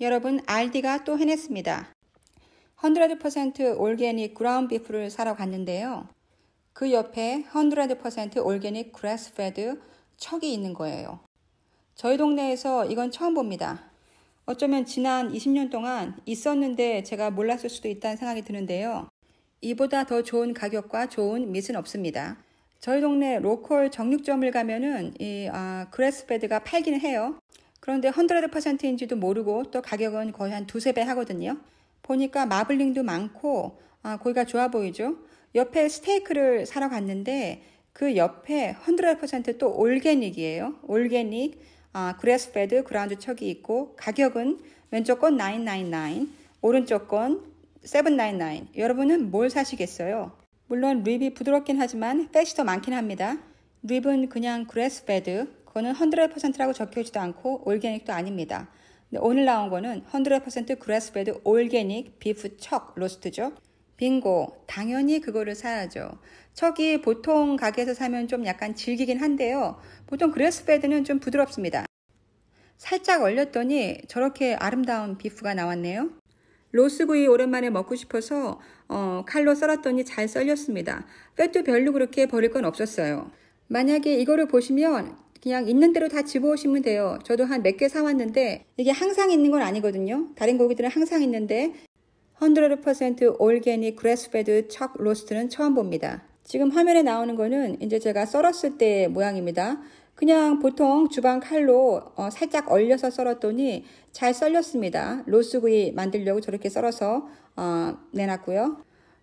여러분 알디가또 해냈습니다. 100% 올게닉 그라운 비프를 사러 갔는데요. 그 옆에 100% 올게닉 그래스페드 척이 있는 거예요. 저희 동네에서 이건 처음 봅니다. 어쩌면 지난 20년 동안 있었는데 제가 몰랐을 수도 있다는 생각이 드는데요. 이보다 더 좋은 가격과 좋은 밑은 없습니다. 저희 동네 로컬 정육점을 가면은 이 아, 그래스베드가 팔기는 해요. 그런데 헌드레드 퍼센트인지도 모르고 또 가격은 거의 한 두세 배 하거든요. 보니까 마블링도 많고 아, 고기가 좋아 보이죠. 옆에 스테이크를 사러 갔는데 그 옆에 헌드레드 퍼센트 또 올게닉이에요. 올게닉 아, 그레스패드 그라운드 척이 있고 가격은 왼쪽 건 999, 오른쪽 건 799. 여러분은 뭘 사시겠어요? 물론 립이 부드럽긴 하지만 패시 더 많긴 합니다. 립은 그냥 그레스패드 그거는 100%라고 적혀있지도 않고 올게닉도 아닙니다. 근데 오늘 나온 거는 100% 그래스베드 올게닉 비프 척 로스트죠. 빙고 당연히 그거를 사야죠. 척이 보통 가게에서 사면 좀 약간 질기긴 한데요. 보통 그래스베드는 좀 부드럽습니다. 살짝 얼렸더니 저렇게 아름다운 비프가 나왔네요. 로스구이 오랜만에 먹고 싶어서 어, 칼로 썰었더니 잘 썰렸습니다. 뼈도 별로 그렇게 버릴 건 없었어요. 만약에 이거를 보시면 그냥 있는 대로 다 집어오시면 돼요. 저도 한 몇 개 사왔는데 이게 항상 있는 건 아니거든요. 다른 고기들은 항상 있는데 100% 올게닉 그레스베드 척 로스트는 처음 봅니다. 지금 화면에 나오는 거는 이제 제가 썰었을 때 모양입니다. 그냥 보통 주방 칼로 어, 살짝 얼려서 썰었더니 잘 썰렸습니다. 로스구이 만들려고 저렇게 썰어서 어, 내놨고요.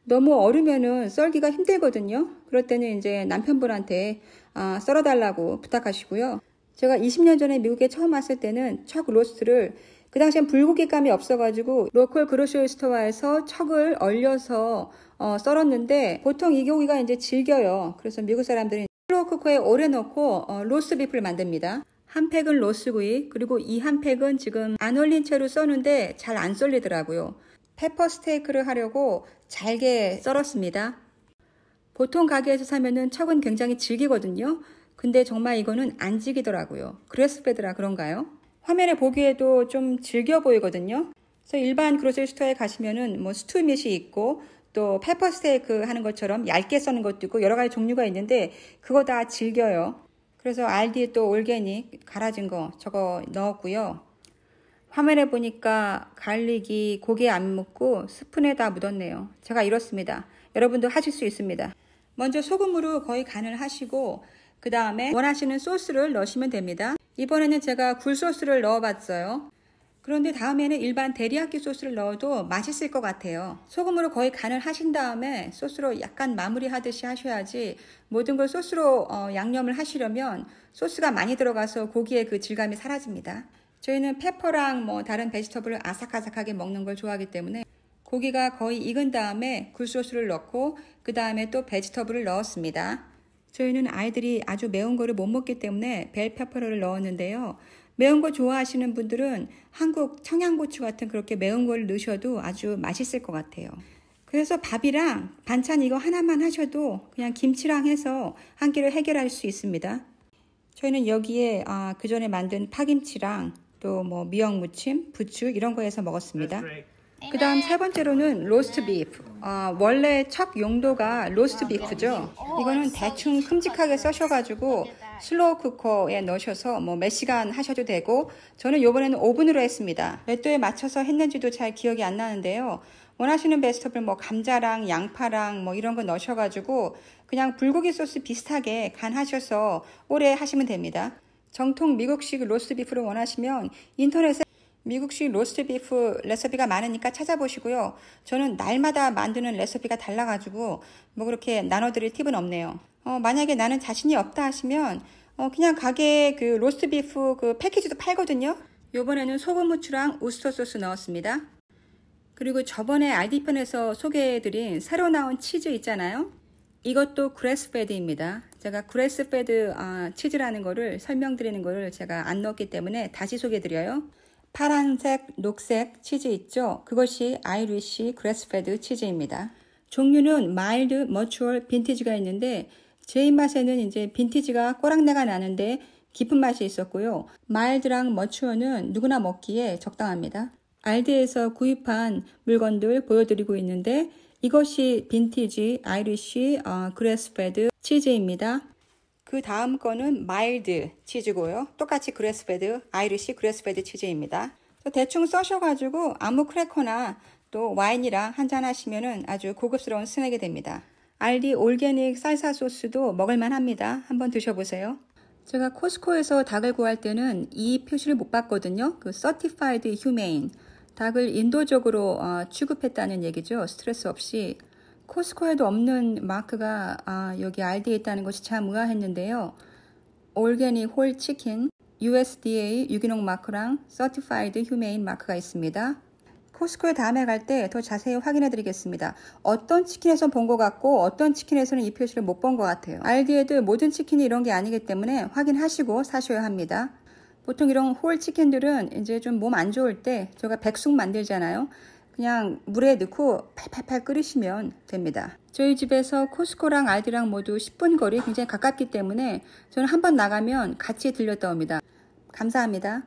너무 얼으면은 썰기가 힘들거든요. 그럴 때는 이제 남편분한테 아, 썰어달라고 부탁하시고요. 제가 20년 전에 미국에 처음 왔을 때는 척 로스트를 그 당시엔 불고기감이 없어가지고 로컬 그로쇼리 스토어에서 척을 얼려서 어, 썰었는데 보통 이 고기가 이제 질겨요. 그래서 미국 사람들은 슬로우쿠커에 오래 넣고 어, 로스 비프를 만듭니다. 한 팩은 로스구이 그리고 이 한 팩은 지금 안올린 채로 써는데 잘 안 썰리더라고요. 페퍼 스테이크를 하려고 잘게 썰었습니다. 보통 가게에서 사면은 척은 굉장히 질기거든요. 근데 정말 이거는 안 질기더라고요. 그레스베드라 그런가요? 화면에 보기에도 좀 질겨 보이거든요. 그래서 일반 그로셀 스토어에 가시면은 뭐 스투밋이 있고 또 페퍼 스테이크 하는 것처럼 얇게 써는 것도 있고 여러 가지 종류가 있는데 그거 다 질겨요. 그래서 알디에 또 올게닉 갈아진 거 저거 넣었고요. 화면에 보니까 갈릭이 고기에 안 묻고 스푼에다 묻었네요. 제가 이렇습니다. 여러분도 하실 수 있습니다. 먼저 소금으로 거의 간을 하시고 그 다음에 원하시는 소스를 넣으시면 됩니다. 이번에는 제가 굴소스를 넣어봤어요. 그런데 다음에는 일반 데리야끼 소스를 넣어도 맛있을 것 같아요. 소금으로 거의 간을 하신 다음에 소스로 약간 마무리하듯이 하셔야지 모든 걸 소스로 어, 양념을 하시려면 소스가 많이 들어가서 고기의 그 질감이 사라집니다. 저희는 페퍼랑 뭐 다른 베지터블을 아삭아삭하게 먹는 걸 좋아하기 때문에 고기가 거의 익은 다음에 굴소스를 넣고 그 다음에 또 베지터블을 넣었습니다. 저희는 아이들이 아주 매운 거를 못 먹기 때문에 벨페퍼를 넣었는데요. 매운 거 좋아하시는 분들은 한국 청양고추 같은 그렇게 매운 걸 넣으셔도 아주 맛있을 것 같아요. 그래서 밥이랑 반찬 이거 하나만 하셔도 그냥 김치랑 해서 한 끼를 해결할 수 있습니다. 저희는 여기에 아, 그 전에 만든 파김치랑 또뭐 미역 무침, 부추 이런 거에서 먹었습니다. 그 다음 세 번째로는 로스트 비프. 어, 아, 원래 첫 용도가 로스트 비프죠. 이거는 대충 큼직하게 써셔가지고 슬로우 쿠커에 넣으셔서 뭐 몇 시간 하셔도 되고 저는 요번에는 오븐으로 했습니다. 몇 도에 맞춰서 했는지도 잘 기억이 안 나는데요. 원하시는 베스터블 트뭐 감자랑 양파랑 뭐 이런 거 넣으셔가지고 그냥 불고기 소스 비슷하게 간하셔서 오래 하시면 됩니다. 정통 미국식 로스비프를 원하시면 인터넷에 미국식 로스트비프 레시피가 많으니까 찾아보시고요. 저는 날마다 만드는 레시피가 달라가지고 뭐 그렇게 나눠드릴 팁은 없네요. 어, 만약에 나는 자신이 없다 하시면 어, 그냥 가게에 그 로스트비프 그 패키지도 팔거든요. 요번에는 소금 무추랑 우스터 소스 넣었습니다. 그리고 저번에 아이디편에서 소개해드린 새로 나온 치즈 있잖아요. 이것도 그레스페드입니다. 제가 그레스페드 아, 치즈라는 거를 설명드리는 거를 제가 안 넣었기 때문에 다시 소개드려요. 해 파란색, 녹색 치즈 있죠? 그것이 아이리쉬 그레스페드 치즈입니다. 종류는 마일드, 머추얼, 빈티지가 있는데 제 입맛에는 이제 빈티지가 꼬랑내가 나는데 깊은 맛이 있었고요. 마일드랑 머추얼은 누구나 먹기에 적당합니다. 알디에서 구입한 물건들 보여드리고 있는데 이것이 빈티지 아이리쉬 어, 그레스페드 치즈입니다. 그 다음 거는 마일드 치즈고요. 똑같이 그레스페드 아이리쉬 그레스페드 치즈입니다. 대충 써셔가지고 아무 크래커나 또 와인이랑 한잔 하시면 아주 고급스러운 스낵이 됩니다. 알디 올게닉 쌀사 소스도 먹을만 합니다. 한번 드셔보세요. 제가 코스코에서 닭을 구할 때는 이 표시를 못 봤거든요. 그 c e r t i f i e 닭을 인도적으로 어, 취급했다는 얘기죠. 스트레스 없이. 코스코에도 없는 마크가 아, 여기 알디에 있다는 것이 참 의아했는데요. 올게니홀 치킨, USDA 유기농 마크랑 서티파이드 휴메인 마크가 있습니다. 코스코에 다음에 갈 때 더 자세히 확인해 드리겠습니다. 어떤 치킨에선 본 것 같고 어떤 치킨에서는 이 표시를 못 본 것 같아요. 알디에도 모든 치킨이 이런 게 아니기 때문에 확인하시고 사셔야 합니다. 보통 이런 홀 치킨들은 이제 좀 몸 안 좋을 때 저희가 백숙 만들잖아요. 그냥 물에 넣고 팔팔팔 끓이시면 됩니다. 저희 집에서 코스코랑 알디랑 모두 10분 거리 굉장히 가깝기 때문에 저는 한번 나가면 같이 들렸다 옵니다. 감사합니다.